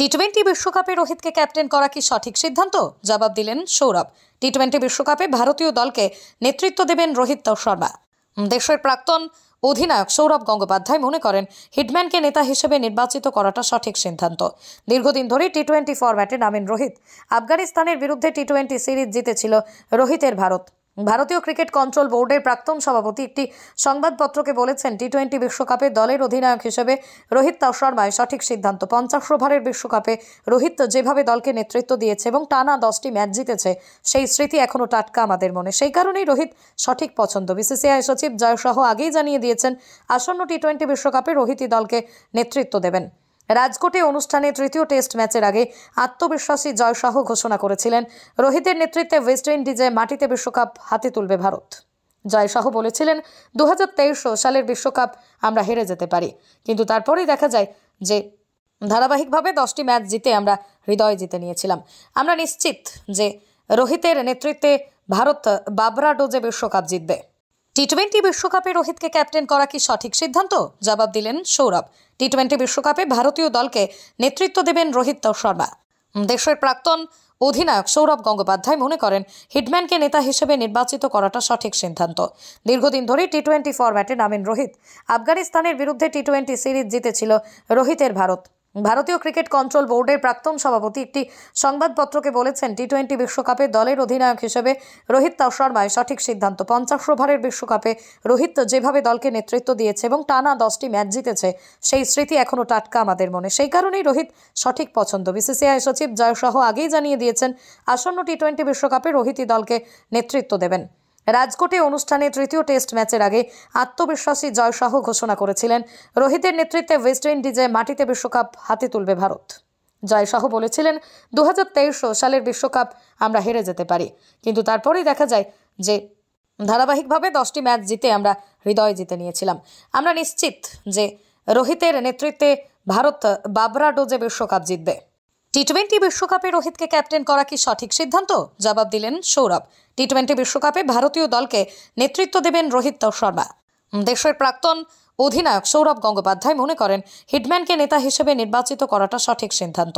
T twenty বিশ্বকাপে রোহিতকে captain করা কি সঠিক সিদ্ধান্ত জবাব দিলেন সৌরভ টি টোয়েন্টি বিশ্বকাপে ভারতীয় দলকে নেতৃত্ব দেবেন রোহিত শর্মা দেশের প্রাক্তন অধিনায়ক সৌরভ গঙ্গোপাধ্যায় মনে করেন হিটম্যানকে নেতা হিসেবে নির্বাচিত করাটা সঠিক সিদ্ধান্ত দীর্ঘদিন ধরে টি টোয়েন্টি ফরম্যাটে নামেন রোহিত আফগানিস্তানের বিরুদ্ধে টি টোয়েন্টি সিরিজ জিতেছিল রোহিতের ভারত ভারতীয় ক্রিকেট কন্ট্রোল বোর্ডের প্রাক্তন সভাপতি একটি সংবাদপত্রকে বলেছেন টি টোয়েন্টি বিশ্বকাপে দলের অধিনায়ক হিসেবে রোহিত শর্মায় সঠিক সিদ্ধান্ত পঞ্চাশ ওভারের বিশ্বকাপে রোহিত যেভাবে দলকে নেতৃত্ব দিয়েছে এবং টানা দশটি ম্যাচ জিতেছে সেই স্মৃতি এখনও টাটকা আমাদের মনে সেই কারণেই রোহিত সঠিক পছন্দ বিসিসিআই সচিব জয়সহ আগেই জানিয়ে দিয়েছেন আসন্ন টি টোয়েন্টি বিশ্বকাপে রোহিতই দলকে নেতৃত্ব দেবেন রাজকোটে অনুষ্ঠানে তৃতীয় টেস্ট ম্যাচের আগে আত্মবিশ্বাসী জয়সহ ঘোষণা করেছিলেন রোহিতের নেতৃত্বে ওয়েস্ট ইন্ডিজে মাটিতে বিশ্বকাপ হাতে তুলবে ভারত জয়সহ বলেছিলেন দু সালের বিশ্বকাপ আমরা হেরে যেতে পারি কিন্তু তারপরেই দেখা যায় যে ধারাবাহিকভাবে দশটি ম্যাচ জিতে আমরা হৃদয় জিতে নিয়েছিলাম আমরা নিশ্চিত যে রোহিতের নেতৃত্বে ভারত বাবরা ডোজে বিশ্বকাপ জিতবে টি টোয়েন্টি বিশ্বকাপে রোহিতকে ক্যাপ্টেন করা কি সঠিক সিদ্ধান্ত জবাব দিলেন সৌরভ টি টোয়েন্টি বিশ্বকাপে ভারতীয় দলকে নেতৃত্ব দেবেন রোহিত শর্মা দেশের প্রাক্তন অধিনায়ক সৌরভ গঙ্গোপাধ্যায় মনে করেন হিটম্যানকে নেতা হিসেবে নির্বাচিত করাটা সঠিক সিদ্ধান্ত দীর্ঘদিন ধরে টি টোয়েন্টি ফরম্যাটে নামেন রোহিত আফগানিস্তানের বিরুদ্ধে টি টোয়েন্টি সিরিজ জিতেছিল রোহিতের ভারত ভারতীয় ক্রিকেট কন্ট্রোল বোর্ডের প্রাক্তন সভাপতি একটি সংবাদপত্রকে বলেছেন টি টোয়েন্টি বিশ্বকাপে দলের অধিনায়ক হিসেবে রোহিত শর্মায় সঠিক সিদ্ধান্ত পঞ্চাশ ওভারের বিশ্বকাপে রোহিত যেভাবে দলকে নেতৃত্ব দিয়েছে এবং টানা দশটি ম্যাচ জিতেছে সেই স্মৃতি এখনও টাটকা আমাদের মনে সেই কারণেই রোহিত সঠিক পছন্দ বিসিসিআই সচিব জয়সহ আগেই জানিয়ে দিয়েছেন আসন্ন টি টোয়েন্টি বিশ্বকাপে রোহিতই দলকে নেতৃত্ব দেবেন রাজকোটে অনুষ্ঠানে তৃতীয় টেস্ট ম্যাচের আগে আত্মবিশ্বাসী জয়শাহ ঘোষণা করেছিলেন রোহিতের নেতৃত্বে ওয়েস্ট ইন্ডিজে মাটিতে বিশ্বকাপ হাতে তুলবে ভারত জয়শাহ বলেছিলেন দু সালের বিশ্বকাপ আমরা হেরে যেতে পারি কিন্তু তারপরেই দেখা যায় যে ধারাবাহিকভাবে দশটি ম্যাচ জিতে আমরা হৃদয় জিতে নিয়েছিলাম আমরা নিশ্চিত যে রোহিতের নেতৃত্বে ভারত বাবরা ডোজে বিশ্বকাপ জিতবে টি টোয়েন্টি বিশ্বকাপে রোহিতকে ক্যাপ্টেন করা কি সঠিক সিদ্ধান্ত জবাব দিলেন সৌরভ টি টোয়েন্টি বিশ্বকাপে ভারতীয় দলকে নেতৃত্ব দেবেন রোহিত শর্মা দেশের প্রাক্তন অধিনায়ক সৌরভ গঙ্গোপাধ্যায় মনে করেন হিটম্যানকে নেতা হিসেবে নির্বাচিত করাটা সঠিক সিদ্ধান্ত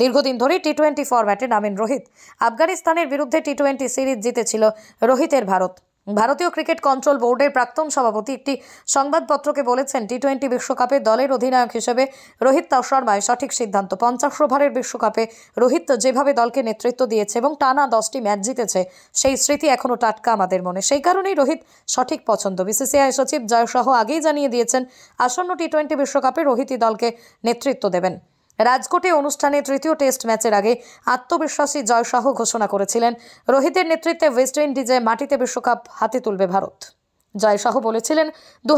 দীর্ঘদিন ধরে টি টোয়েন্টি ফরম্যাটে নামেন রোহিত আফগানিস্তানের বিরুদ্ধে টি টোয়েন্টি সিরিজ জিতেছিল রোহিতের ভারত ভারতীয় ক্রিকেট কন্ট্রোল বোর্ডের প্রাক্তন সভাপতি একটি সংবাদপত্রকে বলেছেন টি টোয়েন্টি বিশ্বকাপে দলের অধিনায়ক হিসেবে রোহিত শর্মায় সঠিক সিদ্ধান্ত পঞ্চাশ ওভারের বিশ্বকাপে রোহিত যেভাবে দলকে নেতৃত্ব দিয়েছে এবং টানা দশটি ম্যাচ জিতেছে সেই স্মৃতি এখনও টাটকা আমাদের মনে সেই কারণেই রোহিত সঠিক পছন্দ বিসিসিআই সচিব জয়সহ আগেই জানিয়ে দিয়েছেন আসন্ন টি টোয়েন্টি বিশ্বকাপে রোহিতই দলকে নেতৃত্ব দেবেন রাজকোটে অনুষ্ঠানে তৃতীয় টেস্ট ম্যাচের আগে আত্মবিশ্বাসী জয়সহ ঘোষণা করেছিলেন রোহিতের নেতৃত্বে ওয়েস্ট ইন্ডিজে মাটিতে বিশ্বকাপ হাতে তুলবে ভারত জয়শাহ বলেছিলেন দু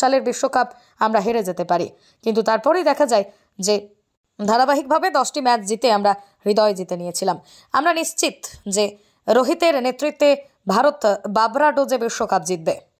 সালের বিশ্বকাপ আমরা হেরে যেতে পারি কিন্তু তারপরেই দেখা যায় যে ধারাবাহিকভাবে দশটি ম্যাচ জিতে আমরা হৃদয় জিতে নিয়েছিলাম আমরা নিশ্চিত যে রোহিতের নেতৃত্বে ভারত বাবরা ডোজে বিশ্বকাপ জিতবে